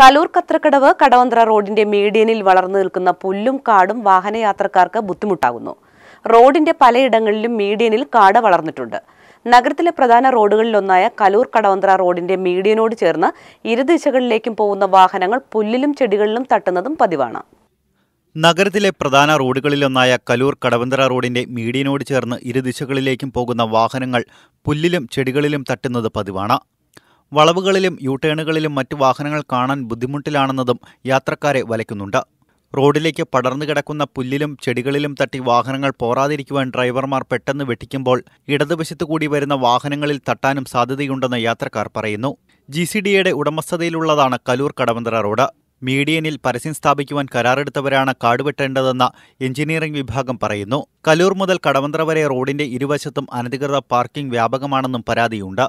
കലൂർ കത്രക്കടവ് കടവന്ത്ര റോഡിന്റെ മീഡിയനിൽ വളർന്നു നിൽക്കുന്ന പുല്ലും കാടും വാഹനയാത്രക്കാർക്ക് ബുദ്ധിമുട്ടാകുന്നു റോഡിന്റെ പലയിടങ്ങളിലും മീഡിയനിൽ കാട് വളർന്നിട്ടുണ്ട് നഗരത്തിലെ പ്രധാന റോഡുകളിലൊന്നായ കലൂർ കടവന്ത്ര റോഡിന്റെ മീഡിയനോട് ചേർന്ന് ഇരുദിശകളിലേക്കും പോകുന്ന വാഹനങ്ങൾ പുല്ലിലും ചെടികളിലും തട്ടുന്നതും പതിവാണ് നഗരത്തിലെ പ്രധാന റോഡുകളിലൊന്നായ കലൂർ കടവന്ത്ര റോഡിന്റെ മീഡിയനോട് ചേർന്ന് ഇരുദിശകളിലേക്കും പോകുന്ന വാഹനങ്ങൾ പുല്ലിലും ചെടികളിലും തട്ടുന്നത് പതിവാണ് വളവുകളിലും യൂട്ടേണുകളിലും മറ്റു വാഹനങ്ങൾ കാണാൻ ബുദ്ധിമുട്ടിലാണെന്നതും യാത്രക്കാരെ വലയ്ക്കുന്നുണ്ട് റോഡിലേക്ക് പടർന്നു കിടക്കുന്ന പുല്ലിലും ചെടികളിലും തട്ടി വാഹനങ്ങൾ പോറാതിരിക്കുവാൻ ഡ്രൈവർമാർ പെട്ടെന്ന് വെട്ടിക്കുമ്പോൾ ഇടതുവശത്തു കൂടി വരുന്ന വാഹനങ്ങളിൽ തട്ടാനും സാധ്യതയുണ്ടെന്ന് യാത്രക്കാർ പറയുന്നു ജി സി ഡിയുടെ ഉടമസ്ഥതയിലുള്ളതാണ് കലൂർ കടവന്ത്ര റോഡ് മീഡിയനിൽ പരസ്യം സ്ഥാപിക്കുവാൻ കരാറെടുത്തവരാണ് കാടുവെട്ടേണ്ടതെന്ന് എഞ്ചിനീയറിംഗ് വിഭാഗം പറയുന്നു കലൂർ മുതൽ കടവന്ത്ര വരെ റോഡിന്റെ ഇരുവശത്തും അനധികൃത പാർക്കിംഗ് വ്യാപകമാണെന്നും പരാതിയുണ്ട്